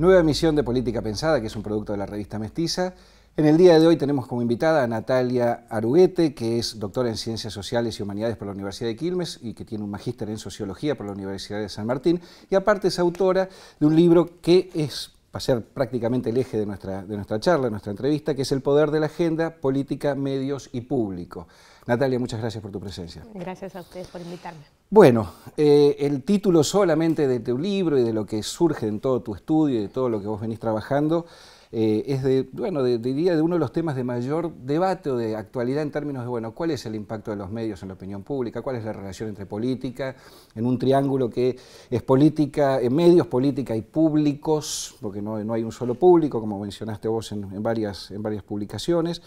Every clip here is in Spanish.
nueva emisión de Política Pensada, que es un producto de la revista Mestiza. En el día de hoy tenemos como invitada a Natalia Aruguete, que es doctora en Ciencias Sociales y Humanidades por la Universidad de Quilmes y que tiene un magíster en Sociología por la Universidad de San Martín, y aparte es autora de un libro que es va a ser prácticamente el eje de nuestra, de nuestra charla, de nuestra entrevista, que es el poder de la agenda, política, medios y público. Natalia, muchas gracias por tu presencia. Gracias a ustedes por invitarme. Bueno, eh, el título solamente de tu libro y de lo que surge en todo tu estudio y de todo lo que vos venís trabajando eh, es de, bueno, diría de uno de los temas de mayor debate o de actualidad en términos de, bueno, cuál es el impacto de los medios en la opinión pública, cuál es la relación entre política, en un triángulo que es política, en medios, política y públicos, porque no, hay un solo público, como mencionaste vos en, varias, en varias publicaciones.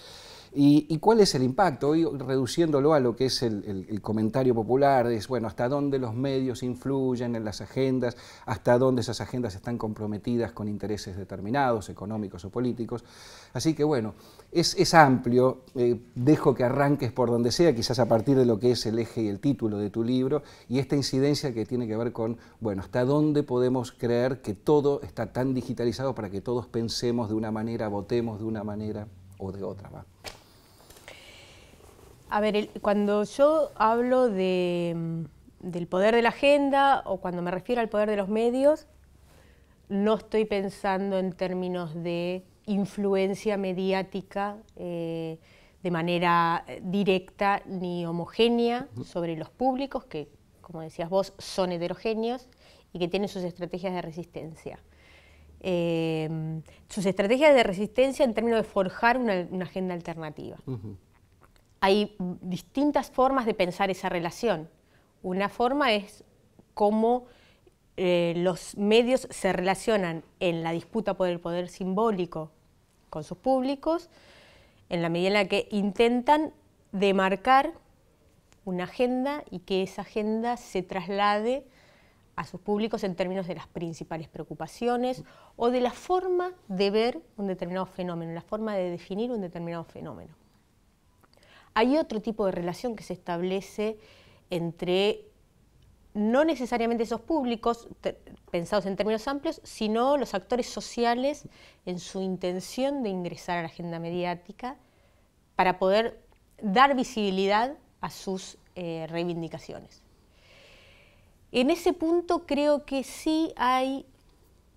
¿Y, cuál es el impacto? reduciéndolo a lo que es el, comentario popular, es, bueno, hasta dónde los medios influyen en las agendas, hasta dónde esas agendas están comprometidas con intereses determinados, económicos o políticos. Así que, bueno, es, amplio. Eh, dejo que arranques por donde sea, quizás a partir de lo que es el eje y el título de tu libro, y esta incidencia que tiene que ver con, bueno, hasta dónde podemos creer que todo está tan digitalizado para que todos pensemos de una manera, votemos de una manera o de otra. A ver, cuando yo hablo mm, del poder de la agenda o cuando me refiero al poder de los medios, no estoy pensando en términos de influencia mediática eh, de manera eh, directa ni homogénea sobre los públicos, que como decías vos, son heterogéneos y que tienen sus estrategias de resistencia. Eh, sus estrategias de resistencia en términos de forjar una, agenda alternativa hay distintas formas de pensar esa relación. Una forma es cómo eh, los medios se relacionan en la disputa por el poder simbólico con sus públicos, en la medida en la que intentan demarcar una agenda y que esa agenda se traslade a sus públicos en términos de las principales preocupaciones o de la forma de ver un determinado fenómeno, la forma de definir un determinado fenómeno. Hay otro tipo de relación que se establece entre no necesariamente esos públicos pensados en términos amplios, sino los actores sociales en su intención de ingresar a la agenda mediática para poder dar visibilidad a sus eh, reivindicaciones. En ese punto creo que sí hay,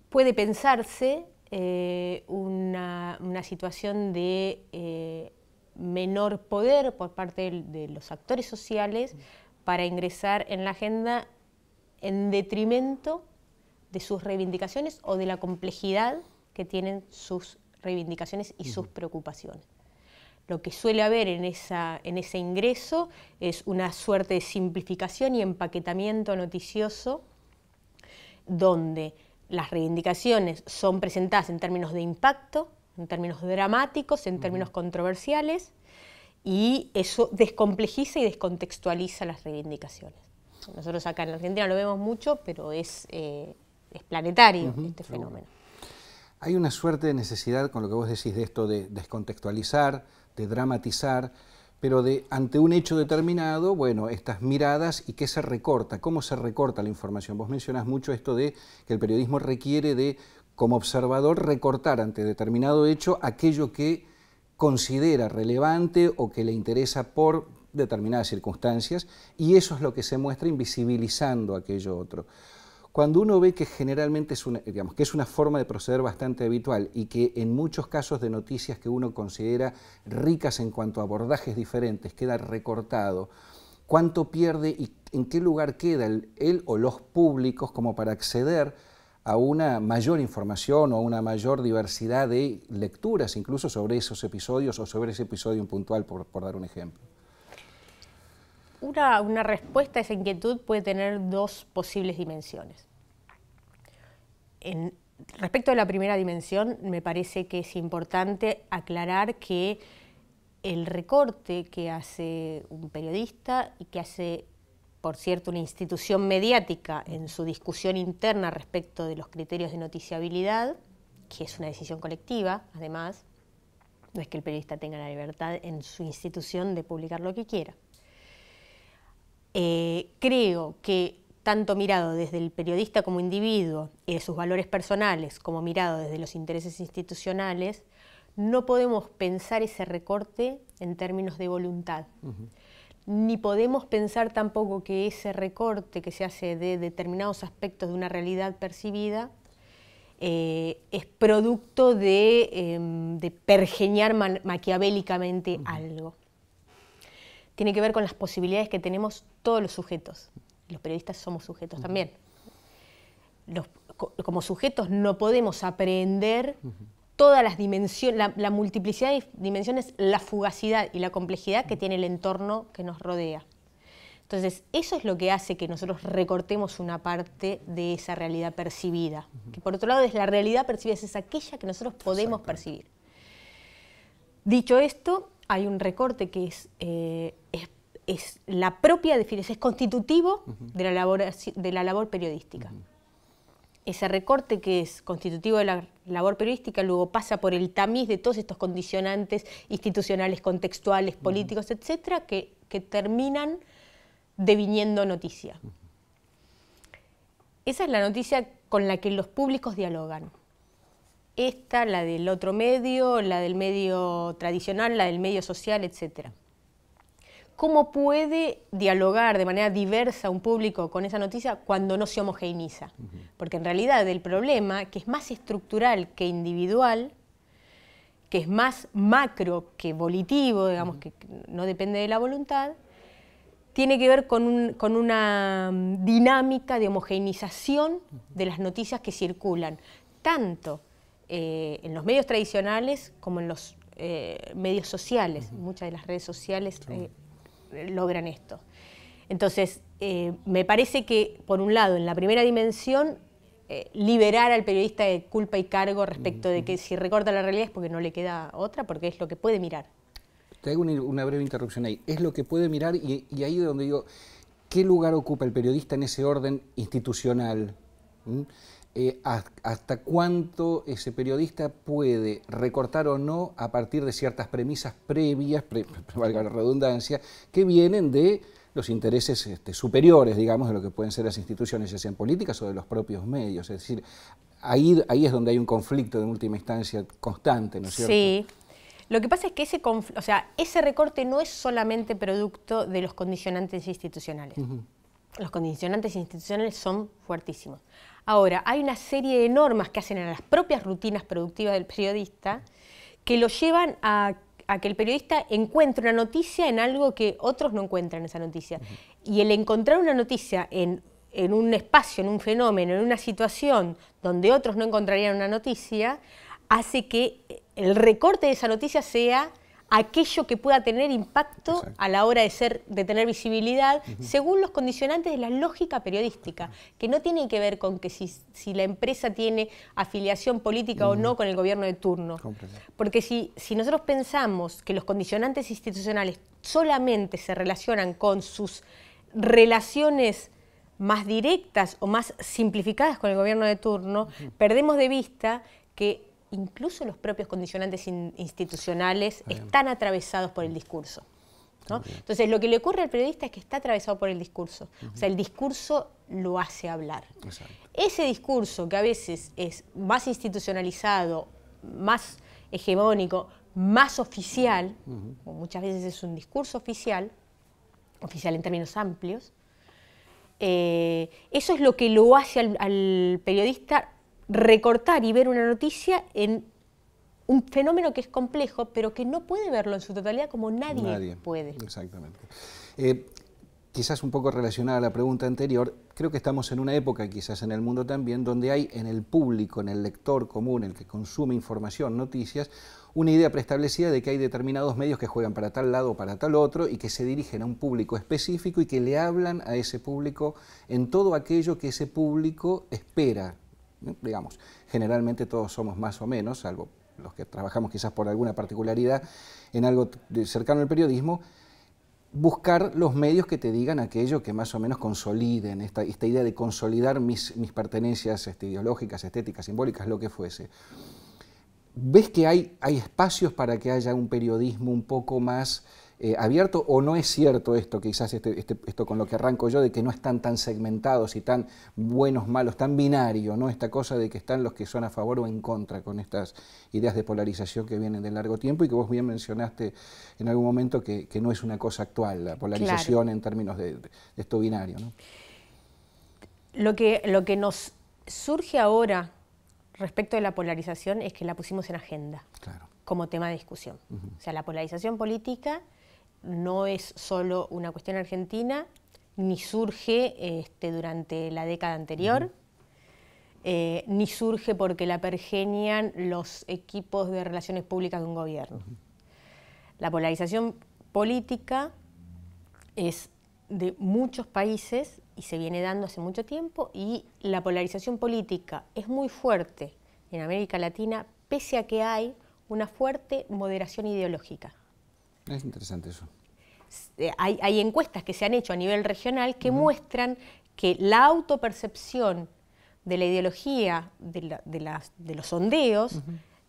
puede pensarse eh, una, situación de eh, menor poder por parte de, los actores sociales para ingresar en la agenda en detrimento de sus reivindicaciones o de la complejidad que tienen sus reivindicaciones y sus preocupaciones. Lo que suele haber en ese ingreso es una suerte de simplificación y empaquetamiento noticioso donde las reivindicaciones son presentadas en términos de impacto, en términos dramáticos, en términos controversiales, y eso descomplejiza y descontextualiza las reivindicaciones. Nosotros acá en la Argentina lo vemos mucho, pero es, eh, es planetario este fenómeno. Hay una suerte de necesidad con lo que vos decís de esto de descontextualizar, de dramatizar, pero de ante un hecho determinado, bueno, estas miradas y qué se recorta, cómo se recorta la información. Vos mencionás mucho esto de que el periodismo requiere de como observador recortar ante determinado hecho aquello que considera relevante o que le interesa por determinadas circunstancias y eso es lo que se muestra invisibilizando aquello otro. Cuando uno ve que generalmente es una, digamos, que es una forma de proceder bastante habitual y que en muchos casos de noticias que uno considera ricas en cuanto a abordajes diferentes queda recortado, cuánto pierde y en qué lugar queda él o los públicos como para acceder a una mayor información o a una mayor diversidad de lecturas, incluso sobre esos episodios o sobre ese episodio en puntual, por, dar un ejemplo. Una, una, respuesta a esa inquietud puede tener dos posibles dimensiones. En, respecto a la primera dimensión, me parece que es importante aclarar que el recorte que hace un periodista y que hace por cierto, una institución mediática en su discusión interna respecto de los criterios de noticiabilidad, que es una decisión colectiva, además, no es que el periodista tenga la libertad en su institución de publicar lo que quiera. Eh, creo que tanto mirado desde el periodista como individuo y sus valores personales, como mirado desde los intereses institucionales, no podemos pensar ese recorte en términos de voluntad ni podemos pensar tampoco que ese recorte que se hace de determinados aspectos de una realidad percibida eh, es producto de, em, pergeñar maquiavélicamente algo. Tiene que ver con las posibilidades que tenemos todos los sujetos. Los periodistas somos sujetos también. como sujetos no podemos aprender todas las dimensiones, la, multiplicidad de dimensiones, la fugacidad y la complejidad que tiene el entorno que nos rodea. Entonces, eso es lo que hace que nosotros recortemos una parte de esa realidad percibida. Que por otro lado es la realidad percibida, es aquella que nosotros podemos percibir. Dicho esto, hay un recorte que es, eh, la propia definición, es constitutivo de, la labor, de la labor periodística ese recorte que es constitutivo de la labor periodística luego pasa por el tamiz de todos estos condicionantes institucionales, contextuales, políticos, etcétera, que, terminan deviniendo noticia. Esa es la noticia con la que los públicos dialogan. Esta, la del otro medio, la del medio tradicional, la del medio social, etcétera. ¿Cómo puede dialogar de manera diversa un público con esa noticia cuando no se homogeneiza? Porque en realidad el problema, que es más estructural que individual, que es más macro que volitivo, digamos, que no depende de la voluntad, tiene que ver con, una mm, dinámica de homogeneización de las noticias que circulan, tanto eh, en los medios tradicionales como en los eh, medios sociales. Muchas de las redes sociales eh, logran esto. Entonces, eh, me parece que, por un lado, en la primera dimensión, eh, liberar al periodista de culpa y cargo respecto de que si recorta la realidad es porque no le queda otra, porque es lo que puede mirar. Te hago una, breve interrupción ahí. Es lo que puede mirar y, ahí es donde digo, ¿qué lugar ocupa el periodista en ese orden institucional? ¿Mm? Eh, hasta cuánto ese periodista puede recortar o no a partir de ciertas premisas previas, valga la redundancia, que vienen de los intereses este, superiores, digamos, de lo que pueden ser las instituciones, ya sean políticas o de los propios medios. Es decir, ahí, ahí es donde hay un conflicto de última instancia constante, ¿no es cierto? Sí. Lo que pasa es que ese, o sea, ese recorte no es solamente producto de los condicionantes institucionales. Los condicionantes institucionales son fuertísimos. Ahora, hay una serie de normas que hacen a las propias rutinas productivas del periodista que lo llevan a, que el periodista encuentre una noticia en algo que otros no encuentran esa noticia. Y el encontrar una noticia en, en un espacio, en un fenómeno, en una situación donde otros no encontrarían una noticia, hace que el recorte de esa noticia sea aquello que pueda tener impacto a la hora de, ser, de tener visibilidad, según los condicionantes de la lógica periodística, que no tiene que ver con que si, si la empresa tiene afiliación política o no con el gobierno de turno. Porque si, si nosotros pensamos que los condicionantes institucionales solamente se relacionan con sus relaciones más directas o más simplificadas con el gobierno de turno, perdemos de vista que incluso los propios condicionantes institucionales están atravesados por el discurso. Entonces, lo que le ocurre al periodista es que está atravesado por el discurso. O sea, el discurso lo hace hablar. Ese discurso que a veces es más institucionalizado, más hegemónico, más oficial, muchas veces es un discurso oficial, oficial en términos amplios, eh, eso es lo que lo hace al periodista recortar y ver una noticia en un fenómeno que es complejo, pero que no puede verlo en su totalidad como nadie, puede. Exactamente. Eh, quizás un poco relacionada a la pregunta anterior, creo que estamos en una época, quizás en el mundo también, donde hay en el público, en el lector común, el que consume información, noticias, una idea preestablecida de que hay determinados medios que juegan para tal lado o para tal otro y que se dirigen a un público específico y que le hablan a ese público en todo aquello que ese público espera digamos, generalmente todos somos más o menos, salvo los que trabajamos quizás por alguna particularidad, en algo cercano al periodismo, buscar los medios que te digan aquello que más o menos consoliden, esta, idea de consolidar mis, pertenencias este, ideológicas, estéticas, simbólicas, lo que fuese. ¿Ves que hay, hay espacios para que haya un periodismo un poco más eh, abierto o no es cierto esto, quizás este, este, esto con lo que arranco yo, de que no están tan segmentados y tan buenos, malos, tan binario, ¿no? Esta cosa de que están los que son a favor o en contra con estas ideas de polarización que vienen de largo tiempo y que vos bien mencionaste en algún momento que, no es una cosa actual, la polarización en términos de, esto binario, ¿no? Lo que, lo que nos surge ahora respecto de la polarización es que la pusimos en agenda claro. como tema de discusión. O sea, la polarización política no es solo una cuestión argentina, ni surge este, durante la década anterior, eh, ni surge porque la pergenian los equipos de relaciones públicas de un gobierno. La polarización política es de muchos países y se viene dando hace mucho tiempo y la polarización política es muy fuerte en América Latina pese a que hay una fuerte moderación ideológica. Es interesante eso. Eh, hay, encuestas que se han hecho a nivel regional que muestran que la autopercepción de la ideología de, los sondeos,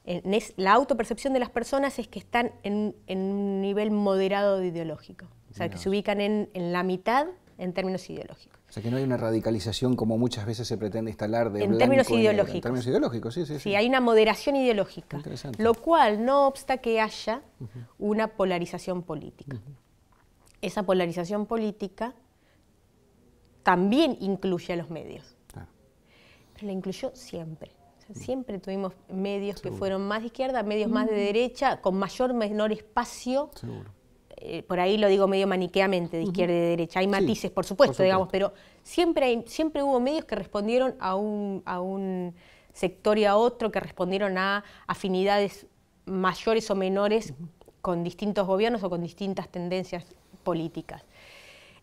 eh, la autopercepción de las personas es que están en, un nivel moderado de ideológico. O sea, que se ubican en la mitad en términos ideológicos. O sea, que no hay una radicalización como muchas veces se pretende instalar de... En términos ideológicos. En, términos ideológicos, sí, sí, sí. hay una moderación ideológica, lo cual no obsta que haya una polarización política. Esa polarización política también incluye a los medios. Pero la incluyó siempre. siempre tuvimos medios que fueron más de izquierda, medios más de derecha, con mayor menor espacio Seguro. Eh, por ahí lo digo medio maniqueamente, de izquierda y de derecha. Hay matices, por, supuesto, digamos, pero siempre, siempre hubo medios que respondieron a un, a un sector y a otro, que respondieron a afinidades mayores o menores con distintos gobiernos o con distintas tendencias políticas.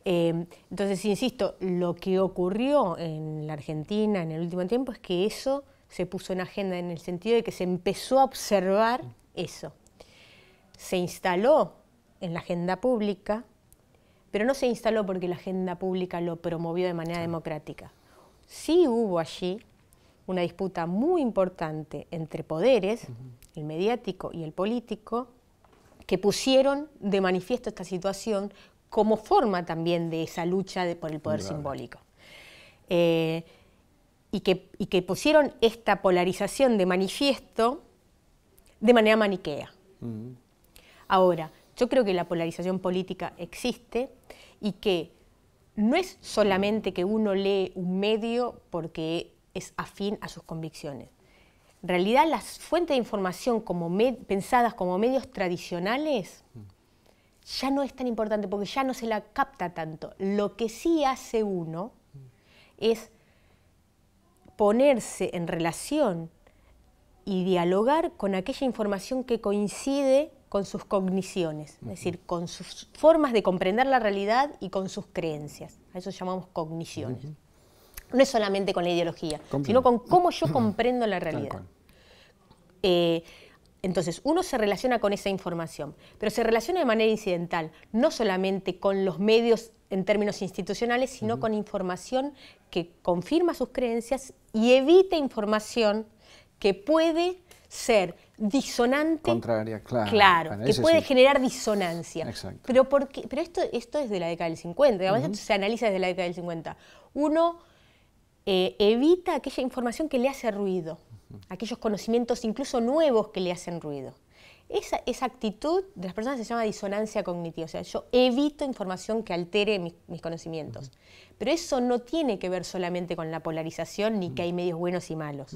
Em, entonces, insisto, lo que ocurrió en la Argentina en el último tiempo es que eso se puso en agenda en el sentido de que se empezó a observar eso. Se instaló en la agenda pública, pero no se instaló porque la agenda pública lo promovió de manera democrática. Sí hubo allí una disputa muy importante entre poderes, el mediático y el político, que pusieron de manifiesto esta situación como forma también de esa lucha por el poder simbólico. Eh, y, que, pusieron esta polarización de manifiesto de manera maniquea. Ahora, yo creo que la polarización política existe y que no es solamente que uno lee un medio porque es afín a sus convicciones. En realidad las fuentes de información como pensadas como medios tradicionales ya no es tan importante porque ya no se la capta tanto. Lo que sí hace uno es ponerse en relación y dialogar con aquella información que coincide con sus cogniciones, es decir, con sus formas de comprender la realidad y con sus creencias. A eso llamamos cogniciones. No es solamente con la ideología, sino con cómo yo comprendo la realidad. Eh, entonces, uno se relaciona con esa información, pero se relaciona de manera incidental, no solamente con los medios en términos institucionales, sino con información que confirma sus creencias y evita información que puede ser disonante. claro. que puede generar disonancia. Pero, porque, pero esto, esto es de la década del 50, además esto se analiza desde la década del 50. Uno eh, evita aquella información que le hace ruido, aquellos conocimientos incluso nuevos que le hacen ruido. Esa, actitud de las personas se llama disonancia cognitiva, o sea, yo evito información que altere mis, conocimientos. Pero eso no tiene que ver solamente con la polarización ni que hay medios buenos y malos.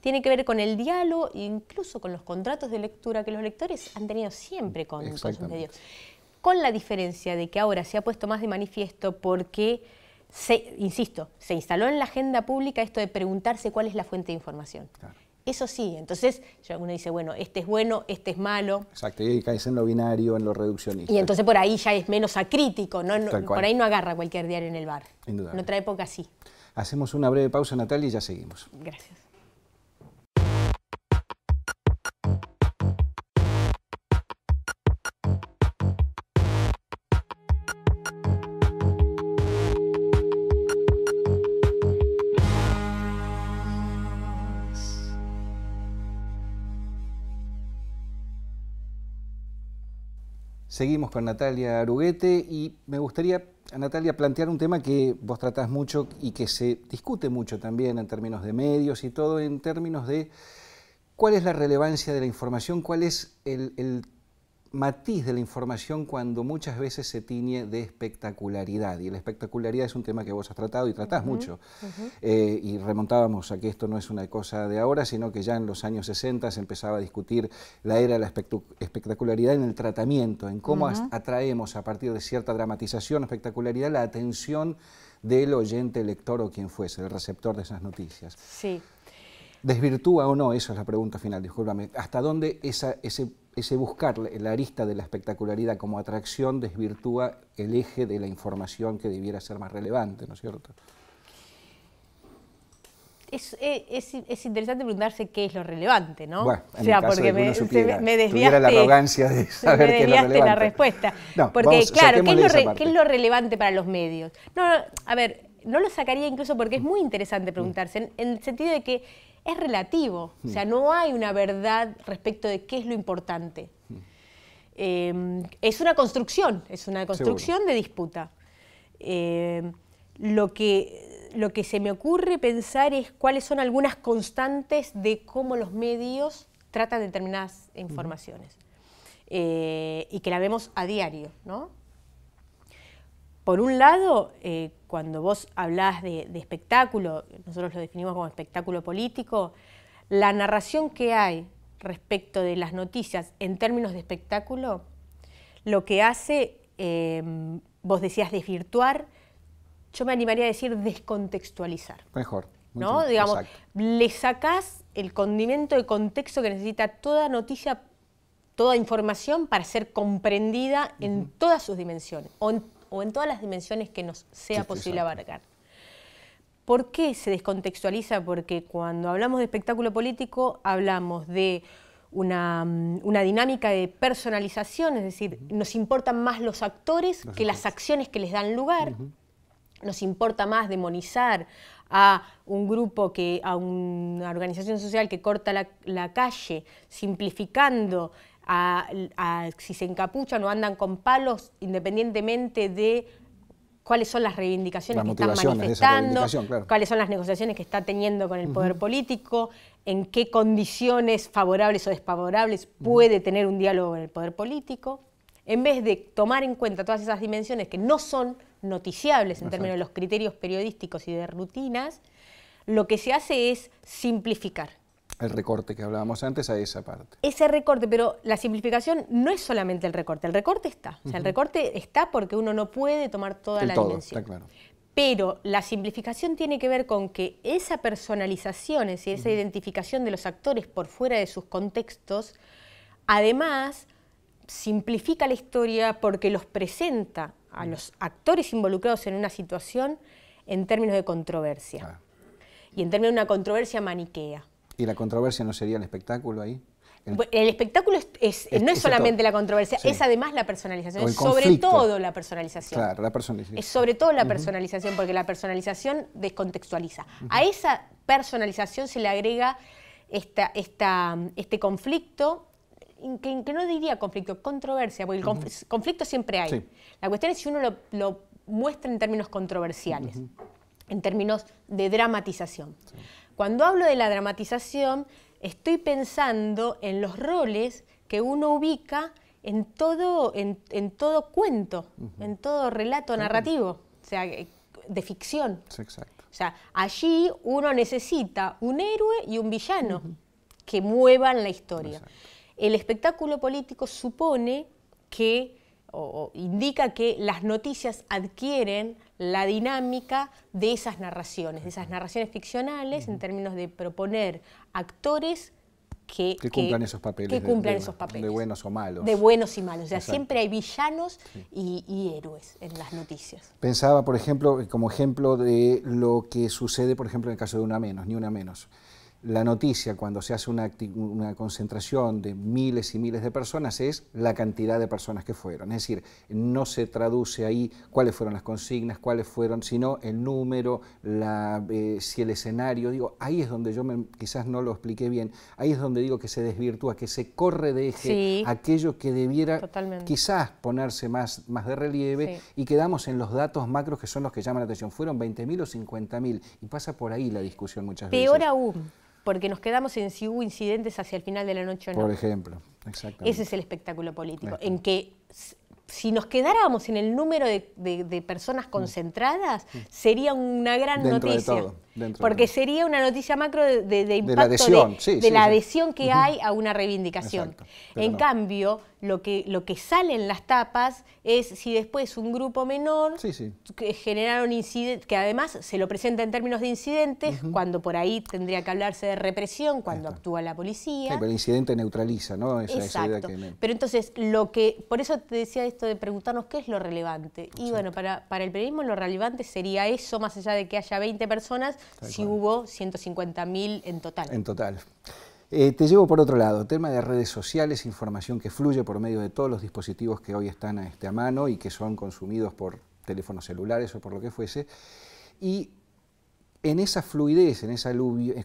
Tiene que ver con el diálogo e incluso con los contratos de lectura que los lectores han tenido siempre con, con medios. Con la diferencia de que ahora se ha puesto más de manifiesto porque se, insisto, se instaló en la agenda pública esto de preguntarse cuál es la fuente de información. Eso sí, entonces uno dice, bueno, este es bueno, este es malo. Exacto, y caes en lo binario, en lo reduccionista. Y entonces por ahí ya es menos acrítico, ¿no? por ahí no agarra cualquier diario en el bar. En otra época sí. Hacemos una breve pausa, Natalia, y ya seguimos. Gracias. Seguimos con Natalia Aruguete y me gustaría, a Natalia, plantear un tema que vos tratás mucho y que se discute mucho también en términos de medios y todo, en términos de cuál es la relevancia de la información, cuál es el, el matiz de la información cuando muchas veces se tiñe de espectacularidad. Y la espectacularidad es un tema que vos has tratado y tratás mucho. Eh, y remontábamos a que esto no es una cosa de ahora, sino que ya en los años 60 se empezaba a discutir la era de la espectacularidad en el tratamiento, en cómo atraemos a partir de cierta dramatización, espectacularidad, la atención del oyente, lector o quien fuese, el receptor de esas noticias. Sí. ¿Desvirtúa o no? Esa es la pregunta final, discúlpame. ¿Hasta dónde esa, ese ese buscar la arista de la espectacularidad como atracción desvirtúa el eje de la información que debiera ser más relevante, ¿no es cierto? Es, eh, interesante preguntarse qué es lo relevante, ¿no? sea, porque me, desviaste, la arrogancia de saber qué es lo la respuesta. porque, claro, ¿qué es, lo ¿qué es, lo relevante para los medios? No, a ver, no lo sacaría incluso porque es muy interesante preguntarse, en el sentido de que es relativo. O sea, mm. no hay una verdad respecto de qué es lo importante. Mm. Em, es una construcción, es una construcción de disputa. Em, lo, que, lo que se me ocurre pensar es cuáles son algunas constantes de cómo los medios tratan determinadas informaciones. Eh, y que la vemos a diario, ¿no? Por un lado, eh, cuando vos hablás de, espectáculo, nosotros lo definimos como espectáculo político, la narración que hay respecto de las noticias en términos de espectáculo, lo que hace, em, vos decías desvirtuar, yo me animaría a decir descontextualizar. Mejor. ¿no? Digamos, le sacás el condimento de contexto que necesita toda noticia, toda información para ser comprendida en todas sus dimensiones, o o en todas las dimensiones que nos sea posible abarcar. ¿Por qué se descontextualiza? Porque cuando hablamos de espectáculo político hablamos de una, mm, dinámica de personalización, es decir, nos importan más los actores que las acciones que les dan lugar, nos importa más demonizar a un grupo, que, a una organización social que corta la calle, simplificando a, si se encapuchan o andan con palos, independientemente de cuáles son las reivindicaciones que están manifestando, cuáles son las negociaciones que está teniendo con el poder político, en qué condiciones favorables o desfavorables puede tener un diálogo con el poder político, en vez de tomar en cuenta todas esas dimensiones que no son noticiables en términos de los criterios periodísticos y de rutinas, lo que se hace es simplificar el recorte que hablábamos antes a esa parte. Ese recorte, pero la simplificación no es solamente el recorte, el recorte está. O sea, el recorte está porque uno no puede tomar toda la todo, Está claro. Pero la simplificación tiene que ver con que esa personalización, es esa identificación de los actores por fuera de sus contextos, además simplifica la historia porque los presenta a los actores involucrados en una situación en términos de controversia. Y en términos de una controversia maniquea. ¿Y la controversia no sería el espectáculo ahí? El, espectáculo no es, solamente la controversia, es además la personalización, es sobre todo la personalización. la personalización. Es sobre todo la personalización, porque la personalización descontextualiza. A esa personalización se le agrega este conflicto, que, no diría conflicto, controversia, porque el conflicto siempre hay. La cuestión es si uno lo, muestra en términos controversiales, en términos de dramatización. Cuando hablo de la dramatización, estoy pensando en los roles que uno ubica en todo, en, todo cuento, en todo relato narrativo, o sea, eh, de ficción. O sea, allí uno necesita un héroe y un villano que muevan la historia. El espectáculo político supone que, o indica que las noticias adquieren la dinámica de esas narraciones, de esas narraciones ficcionales, en términos de proponer actores que, cumplan esos papeles. de, esos papeles. buenos o malos. De buenos y malos. O sea, siempre hay villanos y, y, héroes en las noticias. Pensaba, por ejemplo, eh, como ejemplo de lo que sucede, por ejemplo, en el caso de Una Menos, ni Una Menos la noticia cuando se hace una, concentración de miles y miles de personas es la cantidad de personas que fueron. Es decir, no se traduce ahí cuáles fueron las consignas, cuáles fueron, sino el número, la, eh, si el escenario, digo, ahí es donde yo quizás no lo expliqué bien, ahí es donde digo que se desvirtúa, que se corre de aquello que debiera quizás ponerse más, más de relieve y quedamos en los datos macros que son los que llaman la atención. ¿Fueron 20.000 o 50.000? Y pasa por ahí la discusión muchas veces. Peor aún porque nos quedamos en si hubo incidentes hacia el final de la noche o no. Por ejemplo, exactamente. Ese es el espectáculo político, en que si nos quedáramos en el número de, personas mm. concentradas, mm. sería una gran noticia. De porque sería una noticia macro de, de, la adhesión, que hay a una reivindicación. en cambio, lo que, lo que sale en las tapas es si después un grupo menor que un incidente, que además se lo presenta en términos de incidentes, cuando por ahí tendría que hablarse de represión, cuando actúa la policía. el incidente neutraliza, ¿no? Esa, Exacto. idea que... Pero entonces, lo que, por eso te decía esto de preguntarnos qué es lo relevante. Y bueno, para, para el periodismo lo relevante sería eso, más allá de que haya 20 personas, si hubo 150.000 en total. En total. Eh, te llevo por otro lado, tema de redes sociales, información que fluye por medio de todos los dispositivos que hoy están a, este, a mano y que son consumidos por teléfonos celulares o por lo que fuese. Y en esa fluidez, en esa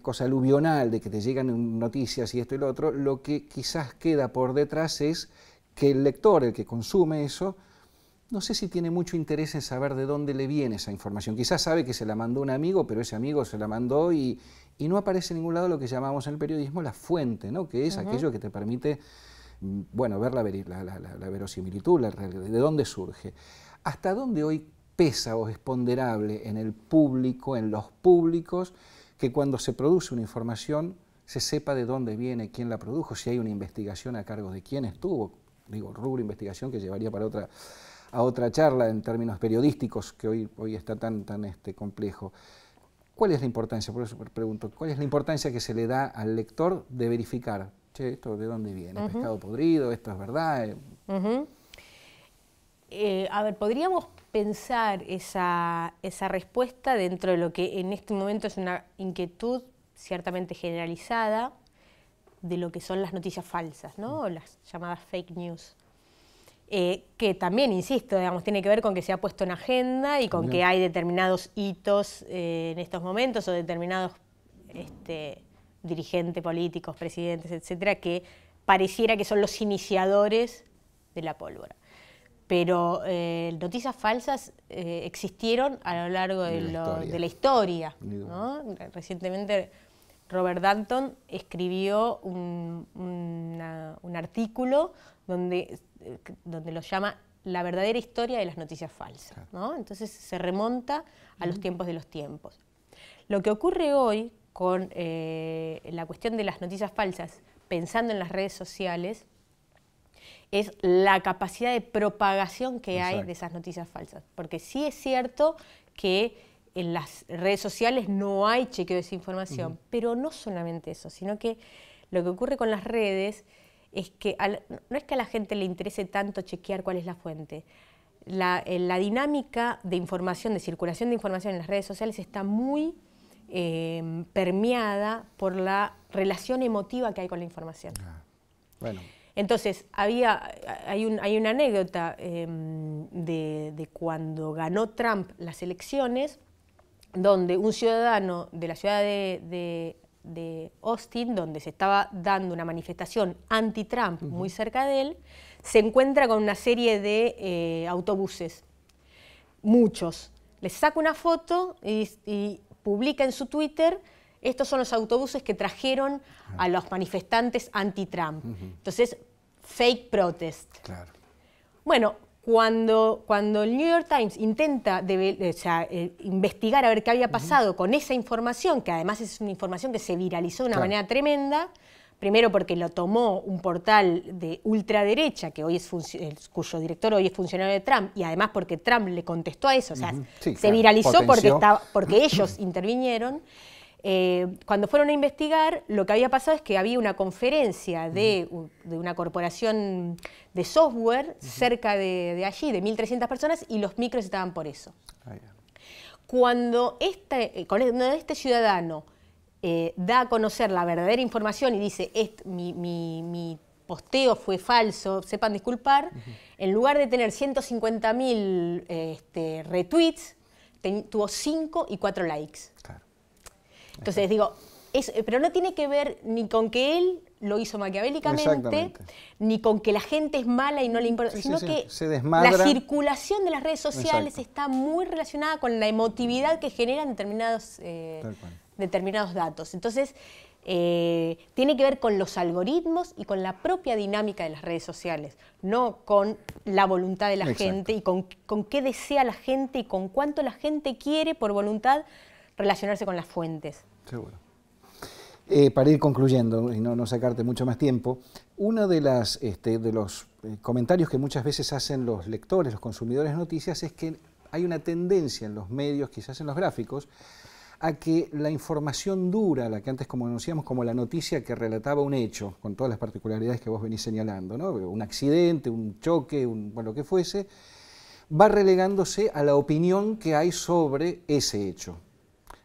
cosa aluvional de que te llegan noticias y esto y lo otro, lo que quizás queda por detrás es que el lector, el que consume eso, no sé si tiene mucho interés en saber de dónde le viene esa información. Quizás sabe que se la mandó un amigo, pero ese amigo se la mandó y, no aparece en ningún lado lo que llamamos en el periodismo la fuente, ¿no? que es aquello que te permite mm, bueno, ver la, la verosimilitud, de dónde surge. ¿Hasta dónde hoy pesa o es ponderable en el público, en los públicos, que cuando se produce una información se sepa de dónde viene, quién la produjo, si hay una investigación a cargo de quién estuvo? Digo, rubro investigación que llevaría para otra a otra charla en términos periodísticos, que hoy, hoy está tan, tan este, complejo. ¿Cuál es la importancia? Por eso pregunto, ¿cuál es la importancia que se le da al lector de verificar, esto de dónde viene? ¿Pescado podrido? ¿Esto es verdad? Eh, eh, a ver, podríamos pensar esa, esa respuesta dentro de lo que en este momento es una inquietud ciertamente generalizada de lo que son las noticias falsas, ¿no? O mm. las llamadas fake news. Eh, que también, insisto, digamos, tiene que ver con que se ha puesto en agenda y con que hay determinados hitos eh, en estos momentos o determinados este, dirigentes políticos, presidentes, etcétera, que pareciera que son los iniciadores de la pólvora. Pero eh, noticias falsas existieron a lo largo de, la historia. Recientemente Robert Danton escribió un, artículo donde, donde lo llama la verdadera historia de las noticias falsas. Entonces se remonta a los tiempos de los tiempos. Lo que ocurre hoy con eh, la cuestión de las noticias falsas, pensando en las redes sociales, es la capacidad de propagación que hay de esas noticias falsas. Porque sí es cierto que en las redes sociales no hay chequeo de esa información, pero no solamente eso, sino que lo que ocurre con las redes es que no es que a la gente le interese tanto chequear cuál es la fuente. La, eh, dinámica de información, de circulación de información en las redes sociales está muy eh, permeada por la relación emotiva que hay con la información. Ah, Entonces, había, hay, una anécdota em, de, cuando ganó Trump las elecciones, donde un ciudadano de la ciudad de, Austin, donde se estaba dando una manifestación anti-Trump muy cerca de él, se encuentra con una serie de eh, autobuses, muchos. Le saca una foto y, publica en su Twitter estos son los autobuses que trajeron a los manifestantes anti-Trump. Entonces, fake protest. Claro. Bueno, cuando, cuando el New York Times intenta eh, investigar a ver qué había pasado con esa información, que además es una información que se viralizó de una manera tremenda, primero porque lo tomó un portal de ultraderecha, que hoy es cuyo director hoy es funcionario de Trump, y además porque Trump le contestó a eso, se viralizó porque, estaba, porque ellos intervinieron. Eh, cuando fueron a investigar, lo que había pasado es que había una conferencia de, una corporación de software cerca de, allí, de 1.300 personas, y los micros estaban por eso. Ah, cuando este, este ciudadano eh, da a conocer la verdadera información y dice, mi, posteo fue falso, sepan disculpar, en lugar de tener 150.000 este, retweets, tuvo 5 y 4 likes. Claro. Entonces digo, pero no tiene que ver ni con que él lo hizo maquiavélicamente, ni con que la gente es mala y no le importa, sino que la circulación de las redes sociales está muy relacionada con la emotividad que generan determinados, eh, determinados datos. Entonces, eh, tiene que ver con los algoritmos y con la propia dinámica de las redes sociales, no con la voluntad de la gente y con qué desea la gente y con cuánto la gente quiere por voluntad relacionarse con las fuentes bueno. Eh, para ir concluyendo y no, sacarte mucho más tiempo, uno este, de, los eh, comentarios que muchas veces hacen los lectores, los consumidores de noticias, es que hay una tendencia en los medios, quizás en los gráficos, a que la información dura, la que antes como anunciamos como la noticia que relataba un hecho, con todas las particularidades que vos venís señalando, un accidente, un choque, lo que fuese, va relegándose a la opinión que hay sobre ese hecho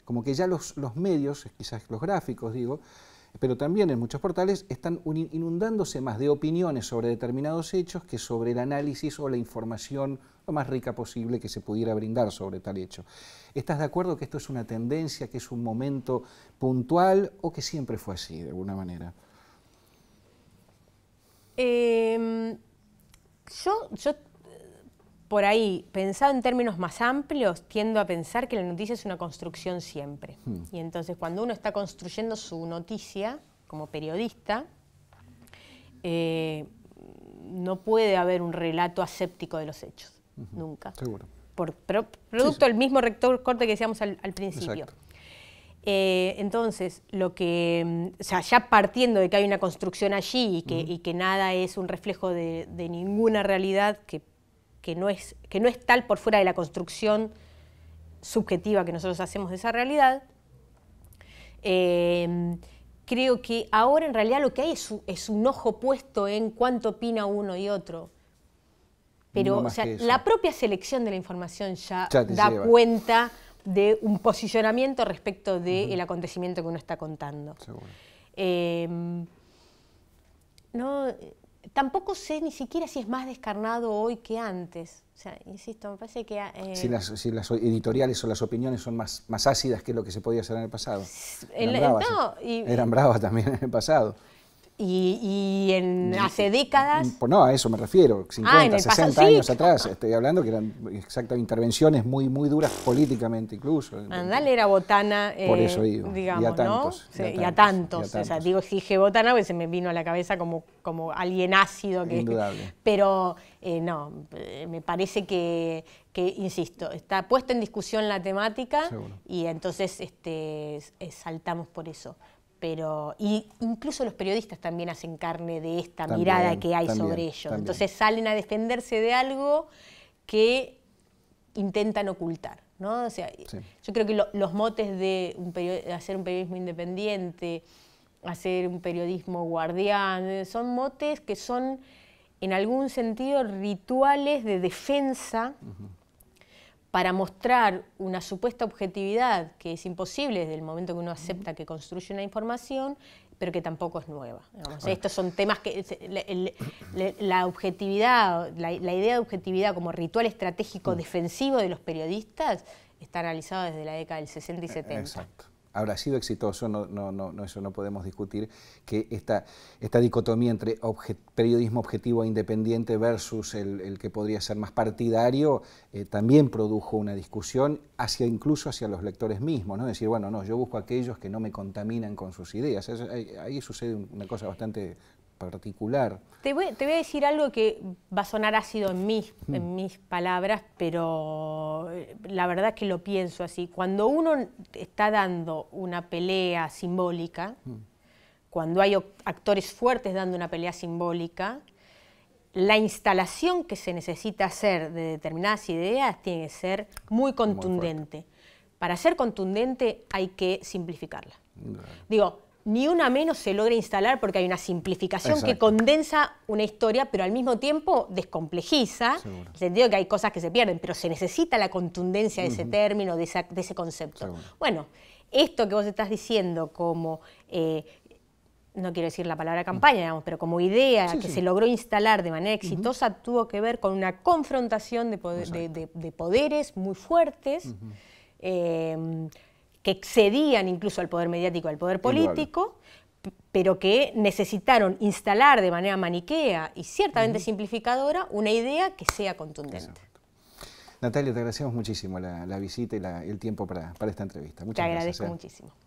como que ya los, medios, quizás los gráficos, digo, pero también en muchos portales están inundándose más de opiniones sobre determinados hechos que sobre el análisis o la información lo más rica posible que se pudiera brindar sobre tal hecho. ¿Estás de acuerdo que esto es una tendencia, que es un momento puntual o que siempre fue así de alguna manera? Em, yo, yo por ahí, pensado en términos más amplios, tiendo a pensar que la noticia es una construcción siempre. Hmm. Y entonces cuando uno está construyendo su noticia como periodista, eh, no puede haber un relato aséptico de los hechos, nunca. Seguro. Por, producto del mismo rector corte que decíamos al, principio. Eh, entonces, lo que, mm, sea, ya partiendo de que hay una construcción allí y que, nada es un reflejo de, de ninguna realidad que que no, es, que no es tal por fuera de la construcción subjetiva que nosotros hacemos de esa realidad. Eh, creo que ahora en realidad lo que hay es, un ojo puesto en cuánto opina uno y otro. Pero la propia selección de la información ya, da cuenta de un posicionamiento respecto del acontecimiento que uno está contando. Eh, no, Tampoco sé ni siquiera si es más descarnado hoy que antes. O sea, insisto, me parece que... Eh, si, las, editoriales o las opiniones son más, más ácidas que lo que se podía hacer en el pasado. eran bravas también en el pasado. Y, hace décadas. Pues no, a eso me refiero. 50, ah, 60 años atrás, estoy hablando que eran exactas intervenciones muy, muy duras políticamente incluso. Andale, ah, era botana. Por eh, eso digo. Digamos, y a tantos. Y, a tantos, digo, dije botana porque se me vino a la cabeza como, alguien ácido. Pero eh, no, eh, me parece que, insisto, está puesta en discusión la temática y entonces este, saltamos por eso pero y incluso los periodistas también hacen carne de esta mirada que hay sobre ellos. Entonces salen a defenderse de algo que intentan ocultar. Yo creo que los motes de hacer un periodismo independiente, hacer un periodismo guardián, eh, son motes que son en algún sentido rituales de defensa para mostrar una supuesta objetividad que es imposible desde el momento que uno acepta que construye una información, pero que tampoco es nueva. Ah. Estos son temas que la, objetividad, la, idea de objetividad como ritual estratégico mm. defensivo de los periodistas está realizada desde la década del 60 y 70. Exacto habrá sido exitoso, no, no, no, eso no podemos discutir, que esta, esta dicotomía entre periodismo objetivo e independiente versus el, que podría ser más partidario, eh, también produjo una discusión hacia incluso hacia los lectores mismos, ¿no? Decir, bueno, no, yo busco aquellos que no me contaminan con sus ideas. ahí, sucede una cosa bastante particular. Te voy, a decir algo que va a sonar ácido en mis, hmm. en mis palabras, pero eh, la verdad es que lo pienso así. Cuando uno está dando una pelea simbólica, hmm. cuando hay actores fuertes dando una pelea simbólica, la instalación que se necesita hacer de determinadas ideas tiene que ser muy contundente. Para ser contundente hay que simplificarla. Digo, ni una menos se logra instalar porque hay una simplificación que condensa una historia, pero al mismo tiempo descomplejiza, en el sentido que hay cosas que se pierden, pero se necesita la contundencia de ese término, de, ese concepto. Bueno, esto que vos estás diciendo como, eh, no quiero decir la palabra mm. campaña, pero como idea que se logró instalar de manera exitosa, tuvo que ver con una confrontación de, poderes muy fuertes que excedían incluso al poder mediático, al poder político, pero que necesitaron instalar de manera maniquea y ciertamente simplificadora una idea que sea contundente. Natalia, te agradecemos muchísimo la, visita y el tiempo para, esta entrevista. Muchas te agradezco ¿eh? muchísimo.